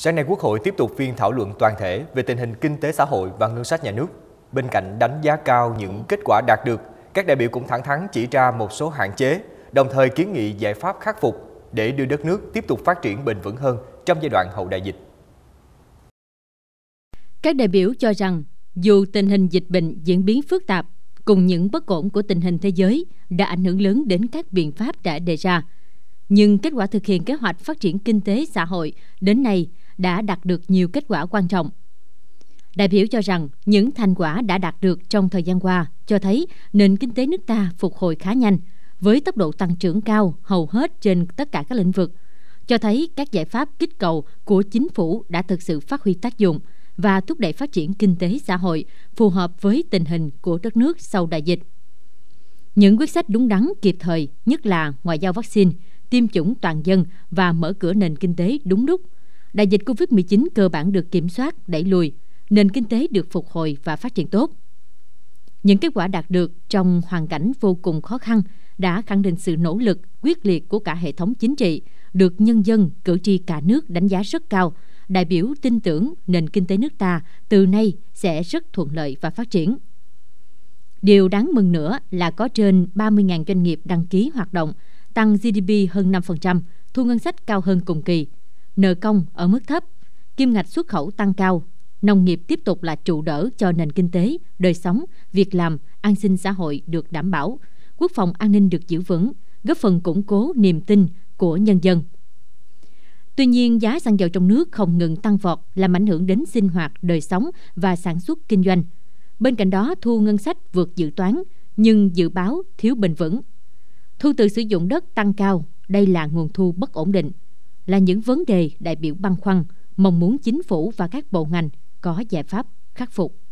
Sáng nay Quốc hội tiếp tục phiên thảo luận toàn thể về tình hình kinh tế xã hội và ngân sách nhà nước. Bên cạnh đánh giá cao những kết quả đạt được, các đại biểu cũng thẳng thắn chỉ ra một số hạn chế, đồng thời kiến nghị giải pháp khắc phục để đưa đất nước tiếp tục phát triển bền vững hơn trong giai đoạn hậu đại dịch. Các đại biểu cho rằng, dù tình hình dịch bệnh diễn biến phức tạp, cùng những bất ổn của tình hình thế giới đã ảnh hưởng lớn đến các biện pháp đã đề ra, nhưng kết quả thực hiện kế hoạch phát triển kinh tế xã hội đến nay đã đạt được nhiều kết quả quan trọng. Đại biểu cho rằng những thành quả đã đạt được trong thời gian qua cho thấy nền kinh tế nước ta phục hồi khá nhanh, với tốc độ tăng trưởng cao hầu hết trên tất cả các lĩnh vực, cho thấy các giải pháp kích cầu của chính phủ đã thực sự phát huy tác dụng và thúc đẩy phát triển kinh tế xã hội phù hợp với tình hình của đất nước sau đại dịch. Những quyết sách đúng đắn kịp thời, nhất là ngoại giao vaccine, tiêm chủng toàn dân và mở cửa nền kinh tế đúng lúc – đại dịch COVID-19 cơ bản được kiểm soát, đẩy lùi, nền kinh tế được phục hồi và phát triển tốt. Những kết quả đạt được trong hoàn cảnh vô cùng khó khăn đã khẳng định sự nỗ lực, quyết liệt của cả hệ thống chính trị, được nhân dân, cử tri cả nước đánh giá rất cao. Đại biểu tin tưởng nền kinh tế nước ta từ nay sẽ rất thuận lợi và phát triển. Điều đáng mừng nữa là có trên 30.000 doanh nghiệp đăng ký hoạt động, tăng GDP hơn 5%, thu ngân sách cao hơn cùng kỳ – nợ công ở mức thấp, kim ngạch xuất khẩu tăng cao, nông nghiệp tiếp tục là trụ đỡ cho nền kinh tế, đời sống, việc làm, an sinh xã hội được đảm bảo, quốc phòng an ninh được giữ vững, góp phần củng cố niềm tin của nhân dân. Tuy nhiên, giá xăng dầu trong nước không ngừng tăng vọt làm ảnh hưởng đến sinh hoạt, đời sống và sản xuất kinh doanh. Bên cạnh đó, thu ngân sách vượt dự toán, nhưng dự báo thiếu bền vững. Thu từ sử dụng đất tăng cao, đây là nguồn thu bất ổn định là những vấn đề đại biểu băn khoăn, mong muốn chính phủ và các bộ ngành có giải pháp khắc phục.